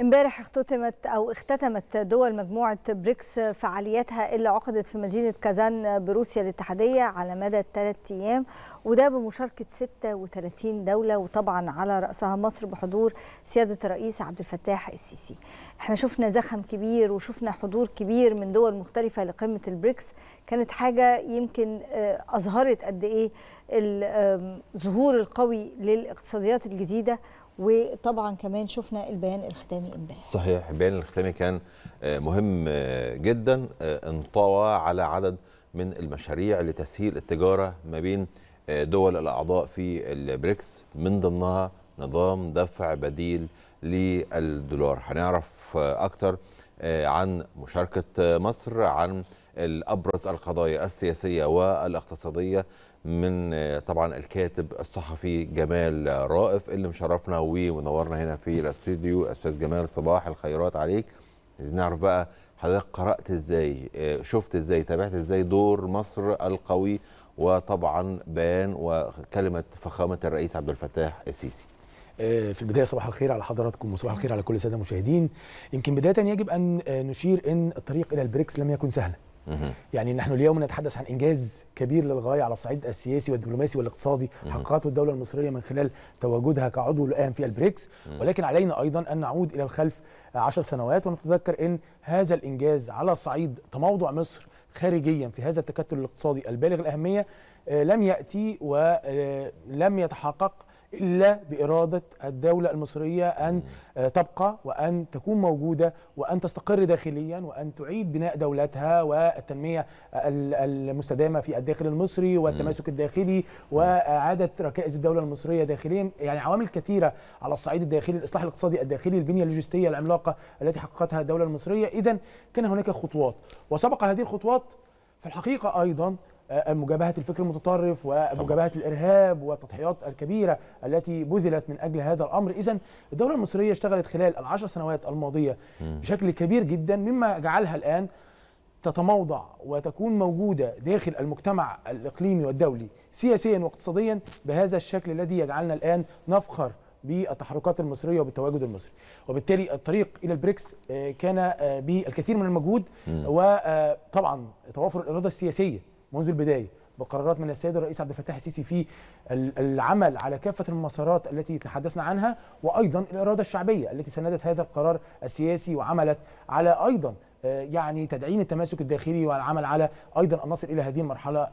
امبارح اختتمت او اختتمت دول مجموعه بريكس فعالياتها اللي عقدت في مدينه كازان بروسيا الاتحاديه على مدى ثلاث ايام وده بمشاركه 36 دوله وطبعا على راسها مصر بحضور سياده الرئيس عبد الفتاح السيسي. احنا شفنا زخم كبير وشفنا حضور كبير من دول مختلفه لقمه البريكس كانت حاجه يمكن آه، اظهرت قد ايه الظهور القوي للاقتصاديات الجديده وطبعا كمان شفنا البيان الختامي امبارح صحيح البيان الختامي كان آه، مهم آه، جدا آه، انطوى على عدد من المشاريع لتسهيل التجاره ما بين دول الاعضاء في البريكس من ضمنها نظام دفع بديل للدولار هنعرف اكتر عن مشاركه مصر عن الابرز القضايا السياسيه والاقتصاديه من آه، طبعا الكاتب الصحفي جمال رائف اللي مشرفنا ومنورنا هنا في الاستوديو استاذ جمال صباح الخيرات عليك عايزين نعرف بقى حضرتك قرات ازاي آه، شفت ازاي تابعت ازاي دور مصر القوي وطبعا بيان وكلمه فخامه الرئيس عبد الفتاح السيسي آه، في البدايه صباح الخير على حضراتكم وصباح الخير على كل الساده المشاهدين يمكن بدايه يجب ان نشير ان الطريق الى البريكس لم يكن سهلا يعني نحن اليوم نتحدث عن انجاز كبير للغايه على الصعيد السياسي والدبلوماسي والاقتصادي حققته الدوله المصريه من خلال تواجدها كعضو الان في البريكس ولكن علينا ايضا ان نعود الى الخلف 10 سنوات ونتذكر ان هذا الانجاز على صعيد تموضع مصر خارجيا في هذا التكتل الاقتصادي البالغ الاهميه آه، لم ياتي ولم آه، يتحقق إلا بإرادة الدولة المصرية أن آه، تبقى وأن تكون موجودة وأن تستقر داخليا وأن تعيد بناء دولتها والتنمية آه، المستدامة في الداخل المصري والتماسك الداخلي وإعادة ركائز الدولة المصرية داخليا يعني عوامل كثيرة على الصعيد الداخلي الإصلاح الاقتصادي الداخلي البنية اللوجستية العملاقة التي حققتها الدولة المصرية إذا كان هناك خطوات وسبق هذه الخطوات في الحقيقة أيضا مجابهه الفكر المتطرف ومجابهه الارهاب والتضحيات الكبيره التي بذلت من اجل هذا الامر اذا الدوله المصريه اشتغلت خلال العشر سنوات الماضيه بشكل كبير جدا مما جعلها الان تتموضع وتكون موجوده داخل المجتمع الاقليمي والدولي سياسيا واقتصاديا بهذا الشكل الذي يجعلنا الان نفخر بالتحركات المصريه وبالتواجد المصري وبالتالي الطريق الى البريكس آه، كان آه، بالكثير من المجهود وطبعا آه، توافر الاراده السياسيه منذ البدايه بقرارات من السيد الرئيس عبد الفتاح السيسي في العمل على كافه المسارات التي تحدثنا عنها وايضا الاراده الشعبيه التي سندت هذا القرار السياسي وعملت على ايضا آه، يعني تدعيم التماسك الداخلي والعمل على ايضا ان نصل الى هذه المرحله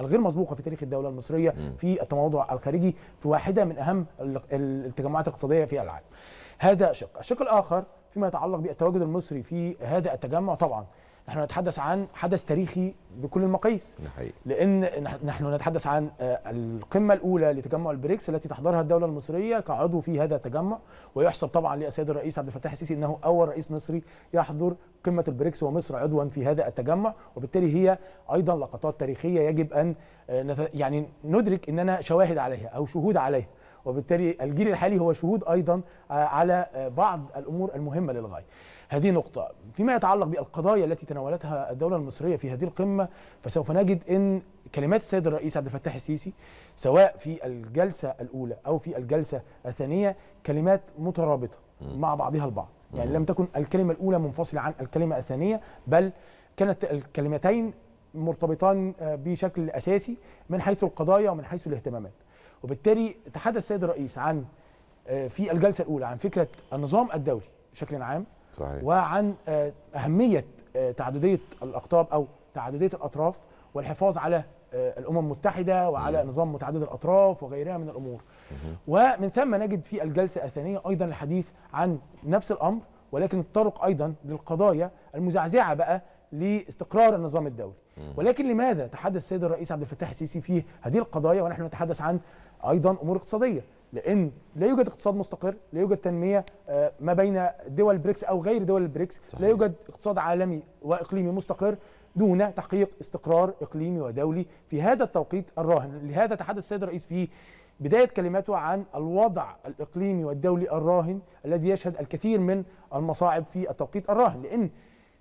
الغير مسبوقه في تاريخ الدوله المصريه في التموضع الخارجي في واحده من اهم التجمعات الاقتصاديه في العالم. هذا شق، الشق الاخر فيما يتعلق بالتواجد المصري في هذا التجمع طبعا نحن نتحدث عن حدث تاريخي بكل المقاييس لان نحن نتحدث عن آه، القمه الاولى لتجمع البريكس التي تحضرها الدوله المصريه كعضو في هذا التجمع ويحسب طبعا للسيد الرئيس عبد الفتاح السيسي انه اول رئيس مصري يحضر قمه البريكس ومصر عضوا في هذا التجمع وبالتالي هي ايضا لقطات تاريخيه يجب ان آه، يعني ندرك اننا شواهد عليها او شهود عليها وبالتالي الجيل الحالي هو شهود ايضا آه، على بعض الامور المهمه للغايه هذه نقطة فيما يتعلق بالقضايا التي تناولتها الدولة المصرية في هذه القمة فسوف نجد أن كلمات السيد الرئيس عبد الفتاح السيسي سواء في الجلسة الأولى أو في الجلسة الثانية كلمات مترابطة مع بعضها البعض يعني لم تكن الكلمة الأولى منفصلة عن الكلمة الثانية بل كانت الكلمتين مرتبطان آه، بشكل أساسي من حيث القضايا ومن حيث الاهتمامات وبالتالي تحدث السيد الرئيس عن آه، في الجلسة الأولى عن فكرة النظام الدولي بشكل عام صحيح. وعن آه، اهميه آه، تعدديه الاقطاب او تعدديه الاطراف والحفاظ على آه، الامم المتحده وعلى مم. نظام متعدد الاطراف وغيرها من الامور مم. ومن ثم نجد في الجلسه الثانيه ايضا الحديث عن نفس الامر ولكن الطرق ايضا للقضايا المزعزعه بقى لاستقرار النظام الدولي مم. ولكن لماذا تحدث السيد الرئيس عبد الفتاح السيسي في هذه القضايا ونحن نتحدث عن ايضا امور اقتصاديه لان لا يوجد اقتصاد مستقر لا يوجد تنميه آه، ما بين دول بريكس او غير دول البريكس لا يوجد اقتصاد عالمي واقليمي مستقر دون تحقيق استقرار اقليمي ودولي في هذا التوقيت الراهن لهذا تحدث السيد الرئيس في بدايه كلماته عن الوضع الاقليمي والدولي الراهن الذي يشهد الكثير من المصاعب في التوقيت الراهن لان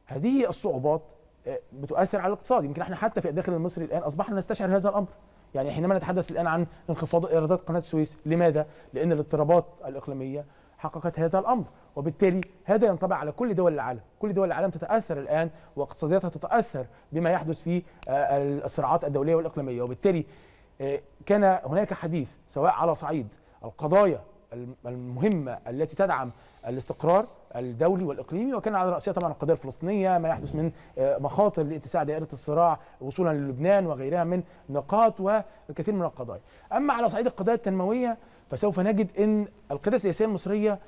هذه الصعوبات آه، بتؤثر على الاقتصاد يمكن احنا حتى في الداخل المصري الان اصبحنا نستشعر هذا الامر يعني حينما نتحدث الآن عن انخفاض إيرادات قناة السويس لماذا؟ لأن الاضطرابات الإقليمية حققت هذا الأمر وبالتالي هذا ينطبق على كل دول العالم كل دول العالم تتأثر الآن واقتصادياتها تتأثر بما يحدث في آه، الصراعات الدولية والإقليمية وبالتالي آه، كان هناك حديث سواء على صعيد القضايا المهمة التي تدعم الاستقرار الدولي والاقليمي وكان على راسها طبعا القضيه الفلسطينيه ما يحدث من آه، مخاطر لاتساع دائره الصراع وصولا للبنان وغيرها من نقاط وكثير من القضايا. اما على صعيد القضايا التنمويه فسوف نجد ان القياده السياسيه المصريه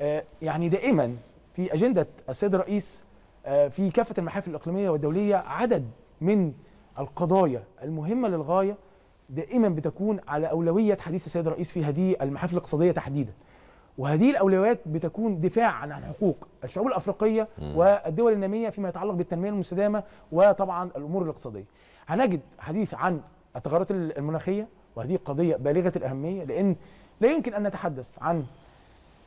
آه، يعني دائما في اجنده السيد الرئيس آه، في كافه المحافل الاقليميه والدوليه عدد من القضايا المهمه للغايه دائما بتكون على اولويه حديث السيد الرئيس في هذه المحافل الاقتصاديه تحديدا. وهذه الاولويات بتكون دفاعا عن حقوق الشعوب الافريقيه مم. والدول الناميه فيما يتعلق بالتنميه المستدامه وطبعا الامور الاقتصاديه. هنجد حديث عن التغيرات المناخيه وهذه قضيه بالغه الاهميه لان لا يمكن ان نتحدث عن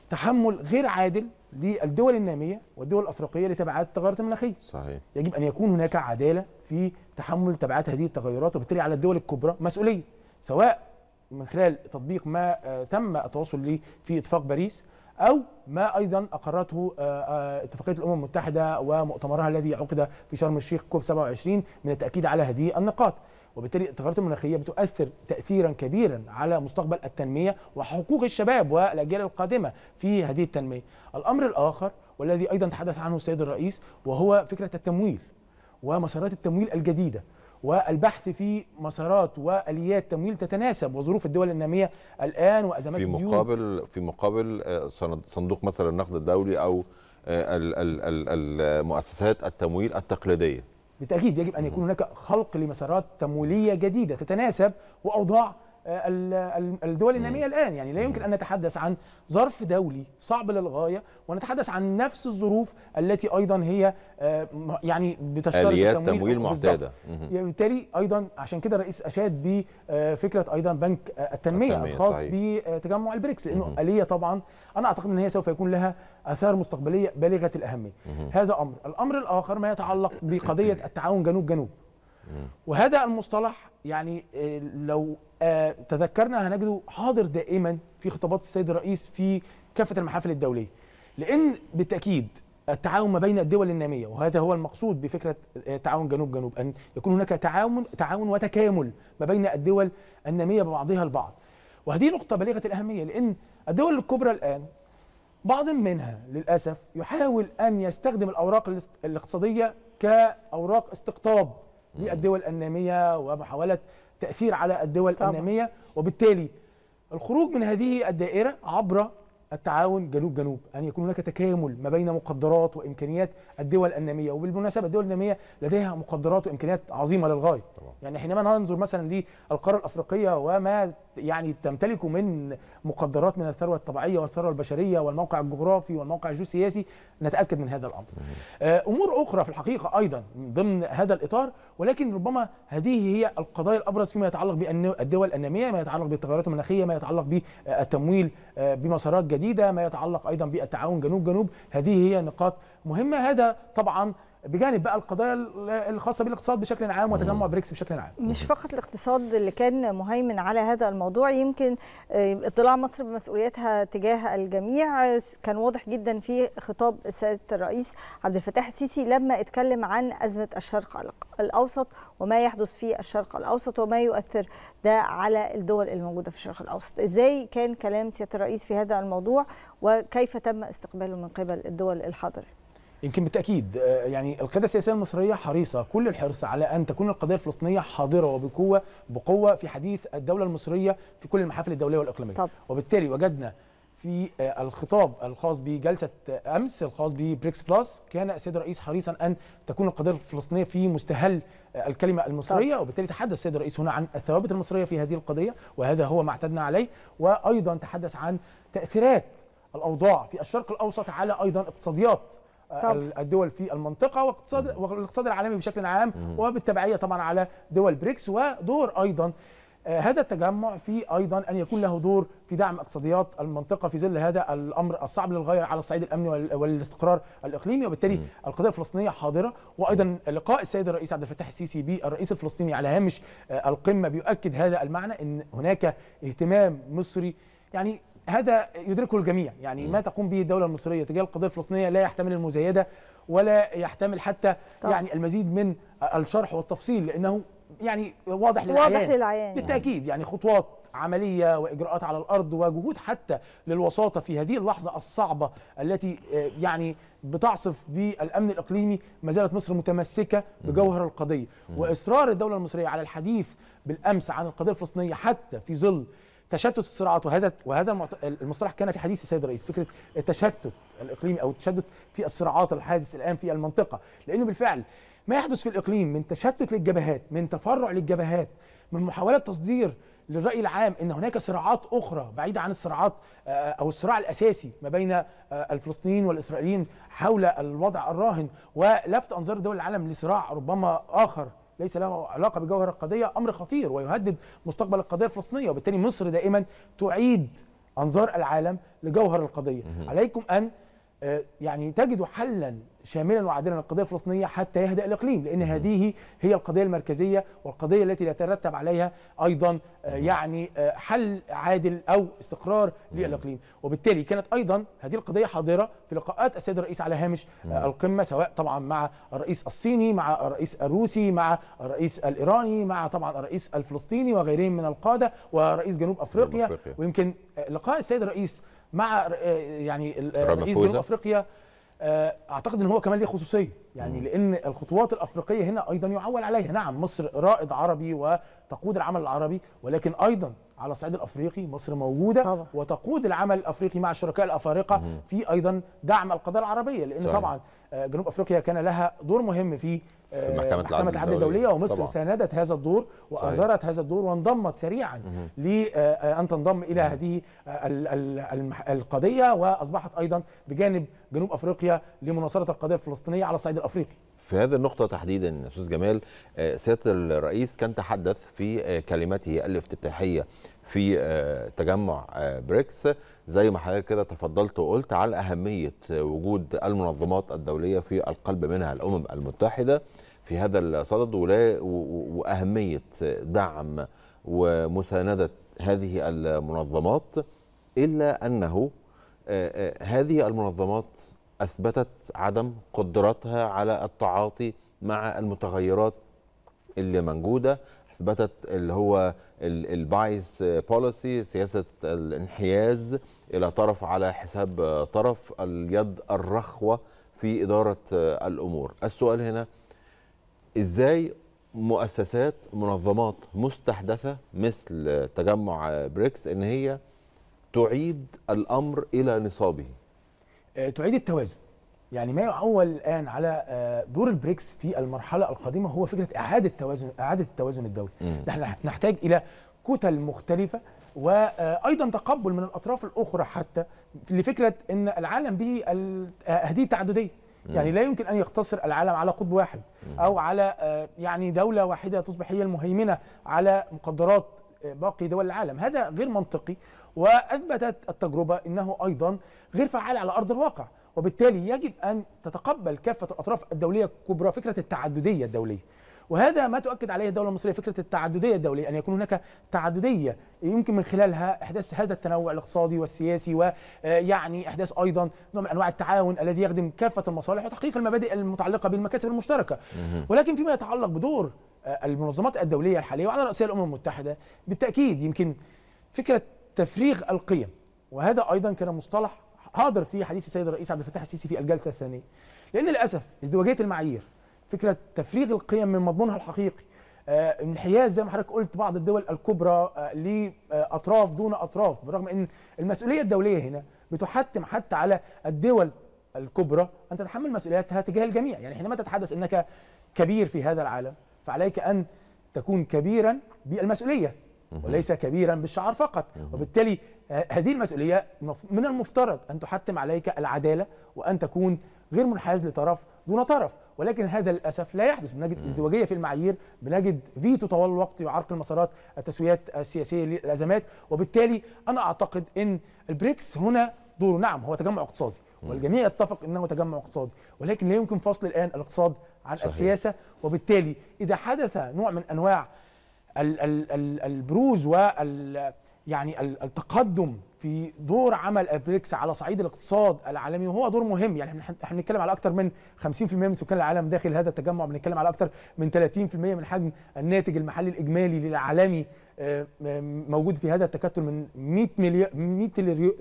تحمل غير عادل للدول الناميه والدول الافريقيه لتبعات التغيرات المناخيه. صحيح. يجب ان يكون هناك عداله في تحمل تبعات هذه التغيرات وبالتالي على الدول الكبرى مسؤوليه سواء من خلال تطبيق ما آه، تم التواصل ليه في اتفاق باريس او ما ايضا اقرته آه، آه، اتفاقيه الامم المتحده ومؤتمرها الذي عقد في شرم الشيخ كوب 27 من التاكيد على هذه النقاط وبالتالي التغيرات المناخيه بتؤثر تاثيرا كبيرا على مستقبل التنميه وحقوق الشباب والاجيال القادمه في هذه التنميه. الامر الاخر والذي ايضا تحدث عنه السيد الرئيس وهو فكره التمويل ومسارات التمويل الجديده والبحث في مسارات واليات تمويل تتناسب وظروف الدول الناميه الان وازمات في مقابل في مقابل آه، صندوق مثلا النقد الدولي او آه، المؤسسات التمويل التقليديه بالتاكيد يجب ان يكون هناك خلق لمسارات تمويليه جديده تتناسب واوضاع آه، الدول الناميه الان يعني لا يمكن ان نتحدث عن ظرف دولي صعب للغايه ونتحدث عن نفس الظروف التي ايضا هي آه، يعني بتشكل اليات تمويل معتاده بالتالي ايضا عشان كده الرئيس اشاد بفكره آه، ايضا بنك التنميه, التنمية الخاص صحيح. بتجمع البريكس لانه مم. اليه طبعا انا اعتقد ان هي سوف يكون لها اثار مستقبليه بالغه الاهميه مم. هذا امر الامر الاخر ما يتعلق بقضيه التعاون جنوب جنوب وهذا المصطلح يعني آه، لو آه، تذكرنا هنجده حاضر دائما في خطابات السيد الرئيس في كافه المحافل الدوليه لان بالتاكيد التعاون ما بين الدول الناميه وهذا هو المقصود بفكره آه، تعاون جنوب جنوب ان يكون هناك تعاون تعاون وتكامل ما بين الدول الناميه ببعضها البعض وهذه نقطه بالغه الاهميه لان الدول الكبرى الان بعض منها للاسف يحاول ان يستخدم الاوراق الاقتصاديه كاوراق استقطاب للدول الناميه ومحاوله تاثير على الدول طبعا. الناميه وبالتالي الخروج من هذه الدائره عبر التعاون جنوب جنوب ان يعني يكون هناك تكامل ما بين مقدرات وامكانيات الدول الناميه وبالمناسبه الدول الناميه لديها مقدرات وامكانيات عظيمه للغايه طبعا. يعني حينما ننظر مثلا للقاره الافريقيه وما يعني تمتلكه من مقدرات من الثروه الطبيعيه والثروه البشريه والموقع الجغرافي والموقع الجيوسياسي نتاكد من هذا الامر. آه، امور اخرى في الحقيقه ايضا ضمن هذا الاطار ولكن ربما هذه هي القضايا الابرز فيما يتعلق بالدول الناميه، ما يتعلق بالتغيرات المناخيه، ما يتعلق بالتمويل آه، بمسارات جديده، ما يتعلق ايضا بالتعاون جنوب جنوب، هذه هي نقاط مهمه هذا طبعا بجانب بقى القضايا الخاصه بالاقتصاد بشكل عام وتجمع بريكس بشكل عام مش فقط الاقتصاد اللي كان مهيمن على هذا الموضوع يمكن آه، اطلاع مصر بمسؤولياتها تجاه الجميع كان واضح جدا في خطاب سياده الرئيس عبد الفتاح السيسي لما اتكلم عن ازمه الشرق الاوسط وما يحدث في الشرق الاوسط وما يؤثر ده على الدول الموجوده في الشرق الاوسط ازاي كان كلام سياده الرئيس في هذا الموضوع وكيف تم استقباله من قبل الدول الحاضره يمكن بالتاكيد آه، يعني القياده السياسيه المصريه حريصه كل الحرص على ان تكون القضيه الفلسطينيه حاضره وبقوه بقوه في حديث الدوله المصريه في كل المحافل الدوليه والاقليميه طب. وبالتالي وجدنا في آه، الخطاب الخاص بجلسه امس الخاص ببريكس بلس كان السيد الرئيس حريصا ان تكون القضيه الفلسطينيه في مستهل آه، الكلمه المصريه طب. وبالتالي تحدث السيد الرئيس هنا عن الثوابت المصريه في هذه القضيه وهذا هو ما اعتدنا عليه وايضا تحدث عن تاثيرات الاوضاع في الشرق الاوسط على ايضا اقتصاديات طب. الدول في المنطقه واقتصاد والاقتصاد العالمي بشكل عام وبالتبعيه طبعا على دول بريكس ودور ايضا آه، هذا التجمع في ايضا ان يكون له دور في دعم اقتصاديات المنطقه في ظل هذا الامر الصعب للغايه على الصعيد الامني والاستقرار الاقليمي وبالتالي القضيه الفلسطينيه حاضره وايضا لقاء السيد الرئيس عبد الفتاح السيسي بالرئيس الفلسطيني على هامش آه، القمه بيؤكد هذا المعنى ان هناك اهتمام مصري يعني هذا يدركه الجميع يعني ما تقوم به الدولة المصرية تجاه القضية الفلسطينية لا يحتمل المزايدة ولا يحتمل حتى يعني المزيد من الشرح والتفصيل لأنه يعني واضح للعيان واضح للعيان بالتأكيد يعني خطوات عمليه واجراءات على الارض وجهود حتى للوساطه في هذه اللحظه الصعبه التي آه، يعني بتعصف بالامن الاقليمي ما زالت مصر متمسكه بجوهر القضيه واصرار الدوله المصريه على الحديث بالامس عن القضيه الفلسطينيه حتى في ظل تشتت الصراعات وهذا وهذا المصطلح كان في حديث السيد الرئيس فكره التشتت الاقليمي او التشتت في الصراعات الحادث الان في المنطقه لانه بالفعل ما يحدث في الاقليم من تشتت للجبهات من تفرع للجبهات من محاوله تصدير للرأي العام أن هناك صراعات أخرى بعيدة عن الصراعات آه، أو الصراع الأساسي ما بين آه، الفلسطينيين والإسرائيليين حول الوضع الراهن ولفت أنظار دول العالم لصراع ربما آخر ليس له علاقه بجوهر القضيه امر خطير ويهدد مستقبل القضيه الفلسطينيه وبالتالي مصر دائما تعيد انظار العالم لجوهر القضيه عليكم ان آه، يعني تجد حلا شاملا وعادلا للقضيه الفلسطينيه حتى يهدا الاقليم لان هذه هي القضيه المركزيه والقضيه التي يترتب عليها ايضا آه، يعني آه، حل عادل او استقرار للاقليم وبالتالي كانت ايضا هذه القضيه حاضره في لقاءات السيد الرئيس على هامش القمه سواء طبعا مع الرئيس الصيني مع الرئيس الروسي مع الرئيس الايراني مع طبعا الرئيس الفلسطيني وغيرهم من القاده ورئيس جنوب افريقيا ويمكن لقاء السيد الرئيس مع آه، يعني آه، رئيس جنوب افريقيا آه، اعتقد ان هو كمان ليه خصوصيه يعني مم. لان الخطوات الافريقيه هنا ايضا يعول عليها نعم مصر رائد عربي وتقود العمل العربي ولكن ايضا على الصعيد الافريقي مصر موجوده طبعا. وتقود العمل الافريقي مع الشركاء الافارقه في ايضا دعم القضيه العربيه لان صحيح. طبعا آه، جنوب افريقيا كان لها دور مهم في, في آه، محكمه العدل الدوليه, الدولية ومصر طبعا. ساندت هذا الدور واثارت هذا الدور وانضمت سريعا لان آه، تنضم الى هذه القضيه واصبحت ايضا بجانب جنوب افريقيا لمناصره القضيه الفلسطينيه على الصعيد الافريقي. في هذه النقطة تحديدا أستاذ جمال سيادة الرئيس كان تحدث في كلمته الافتتاحية في آه، تجمع آه، بريكس زي ما حضرتك كده تفضلت وقلت على أهمية وجود المنظمات الدولية في القلب منها الأمم المتحدة في هذا الصدد وأهمية دعم ومساندة هذه المنظمات إلا أنه آه، هذه المنظمات أثبتت عدم قدرتها على التعاطي مع المتغيرات اللي موجودة اثبتت اللي هو البايس بوليسي سياسه الانحياز الى طرف على حساب طرف اليد الرخوه في اداره الامور السؤال هنا ازاي مؤسسات منظمات مستحدثه مثل تجمع بريكس ان هي تعيد الامر الى نصابه آه، تعيد التوازن يعني ما يعول الان على آه، دور البريكس في المرحله القادمه هو فكره اعاده توازن اعاده التوازن الدولي نحن نحتاج الى كتل مختلفه وايضا آه، تقبل من الاطراف الاخرى حتى لفكره ان العالم به آه، هذه التعدديه يعني لا يمكن ان يقتصر العالم على قطب واحد او على يعني دوله واحده تصبح هي المهيمنه على مقدرات باقي دول العالم هذا غير منطقي واثبتت التجربه انه ايضا غير فعال على ارض الواقع وبالتالي يجب أن تتقبل كافة الأطراف الدولية الكبرى فكرة التعددية الدولية وهذا ما تؤكد عليه الدولة المصرية فكرة التعددية الدولية أن يكون هناك تعددية يمكن من خلالها إحداث هذا التنوع الاقتصادي والسياسي ويعني آه، إحداث أيضا نوع من أنواع التعاون الذي يخدم كافة المصالح وتحقيق المبادئ المتعلقة بالمكاسب المشتركة ولكن فيما يتعلق بدور آه، المنظمات الدولية الحالية وعلى رأسها الأمم المتحدة بالتأكيد يمكن فكرة تفريغ القيم وهذا أيضا كان مصطلح هقدر في حديث السيد الرئيس عبد الفتاح السيسي في الجلسه الثانيه لان للاسف ازدواجيه المعايير فكره تفريغ القيم من مضمونها الحقيقي آه، انحياز زي ما حضرتك قلت بعض الدول الكبرى آه، لاطراف دون اطراف بالرغم ان المسؤوليه الدوليه هنا بتحتم حتى على الدول الكبرى ان تتحمل مسؤولياتها تجاه الجميع يعني حينما تتحدث انك كبير في هذا العالم فعليك ان تكون كبيرا بالمسؤوليه وليس كبيرا بالشعر فقط وبالتالي آه، هذه المسؤولية من المفترض أن تحتم عليك العدالة وأن تكون غير منحاز لطرف دون طرف ولكن هذا للاسف لا يحدث بنجد ازدواجيه في المعايير بنجد فيتو طوال الوقت يعرقل مسارات التسويات السياسيه للازمات وبالتالي انا اعتقد ان البريكس هنا دوره نعم هو تجمع اقتصادي والجميع يتفق انه تجمع اقتصادي ولكن لا يمكن فصل الان الاقتصاد عن صحيح. السياسه وبالتالي اذا حدث نوع من انواع البروز وال يعني التقدم في دور عمل ابريكس على صعيد الاقتصاد العالمي وهو دور مهم يعني احنا بنتكلم على اكثر من 50% من سكان العالم داخل هذا التجمع بنتكلم على اكثر من 30% من حجم الناتج المحلي الاجمالي للعالمي آه، موجود في هذا التكتل من 100 مليار 100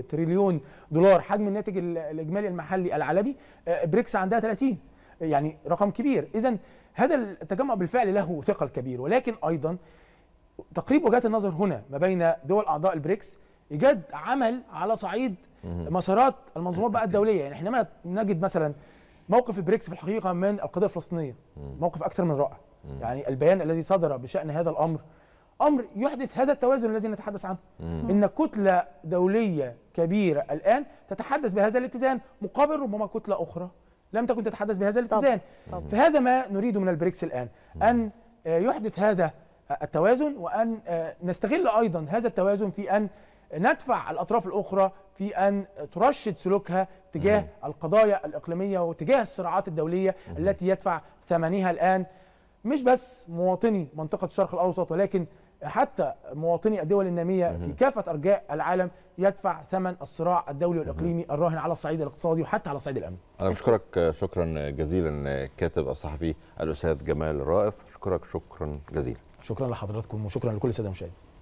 تريليون دولار حجم الناتج الاجمالي المحلي العالمي آه، بريكس عندها 30 يعني رقم كبير اذا هذا التجمع بالفعل له ثقل كبير ولكن ايضا تقريب وجهات النظر هنا ما بين دول اعضاء البريكس ايجاد عمل على صعيد مسارات المنظومات بقى الدوليه يعني احنا نجد مثلا موقف البريكس في الحقيقه من القضيه الفلسطينيه موقف اكثر من رائع يعني البيان الذي صدر بشان هذا الامر امر يحدث هذا التوازن الذي نتحدث عنه ان كتله دوليه كبيره الان تتحدث بهذا الاتزان مقابل ربما كتله اخرى لم تكن تتحدث بهذا الاتزان طب. طب. فهذا ما نريده من البريكس الان ان آه، يحدث هذا التوازن وأن آه، نستغل أيضا هذا التوازن في أن ندفع الأطراف الأخرى في أن ترشد سلوكها تجاه القضايا الإقليمية وتجاه الصراعات الدولية التي يدفع ثمنها الآن مش بس مواطني منطقة الشرق الأوسط ولكن حتى مواطني الدول النامية في كافة أرجاء العالم يدفع ثمن الصراع الدولي والإقليمي الراهن على الصعيد الاقتصادي وحتى على الصعيد الأمني أنا بشكرك شكرا جزيلا الكاتب الصحفي الأستاذ جمال رائف أشكرك شكرا جزيلا شكرا لحضراتكم وشكرا لكل الساده المشاهدين